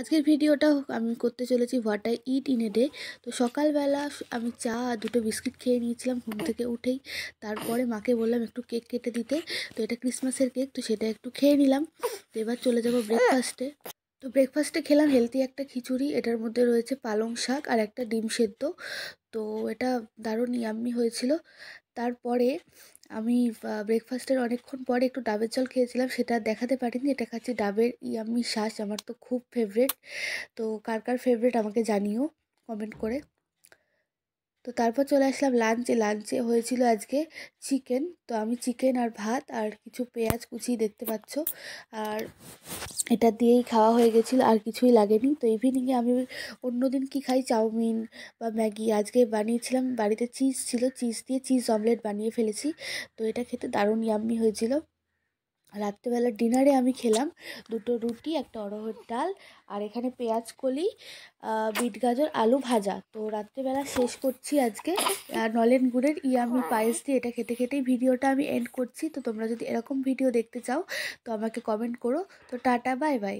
আজকের ভিডিওটা আমি করতে চলেছি what I eat in a day তো সকালবেলা আমি চা দুটো বিস্কিট খেয়ে নিয়েছিলাম ঘুম থেকে উঠেই তারপরে মাকে বললাম একটু কেক কেটে দিতে তো এটা ক্রিসমাসের কেক তো সেটা একটু খেয়ে নিলাম তো এবার চলে যাবো ব্রেকফাস্টে তো ব্রেকফাস্টে খেলাম হেলদি একটা খিচুড়ি এটার মধ্যে রয়েছে পালং শাক আর একটা ডিম সেদ্ধ তো এটা দারুণ ইয়াম্মি হয়েছিল তারপরে আমি ব্রেকফাস্টের অনেকক্ষণ পরে একটু ডাবের জল খেয়েছিলাম সেটা দেখাতে পারিনি এটা খাচ্ছি ডাবের ইয়ামি শাঁস আমার তো খুব ফেভারেট তো কার কার ফেভারেট আমাকে জানিও কমেন্ট করে তো তারপর চলে আসলাম লাঞ্চে লাঞ্চে হয়েছিল আজকে চিকেন তো আমি চিকেন আর ভাত আর কিছু পেঁয়াজ কুচি দেখতে পাচ্ছ আর এটা দিয়েই খাওয়া হয়ে গেছিলো আর কিছুই লাগেনি তো ইভিনিংয়ে আমি অন্যদিন কি খাই চাউমিন বা ম্যাগি আজকে বানিয়েছিলাম বাড়িতে চিজ ছিল চিজ দিয়ে চিজ অমলেট বানিয়ে ফেলেছি তো এটা খেতে দারুণ ইয়াম্মি হয়েছিল রাত্রেবেলার ডিনারে আমি খেলাম দুটো রুটি একটা অরহর ডাল আর এখানে পেঁয়াজ কলি বিট গাজর আলু ভাজা তো রাত্রেবেলা শেষ করছি আজকে আর নলেন গুড়ের ইয়ামি পায়েস দিয়ে এটা খেতে খেতেই ভিডিওটা আমি এন্ড করছি তো তোমরা যদি এরকম ভিডিও দেখতে চাও তো আমাকে কমেন্ট করো তো টাটা বাই বাই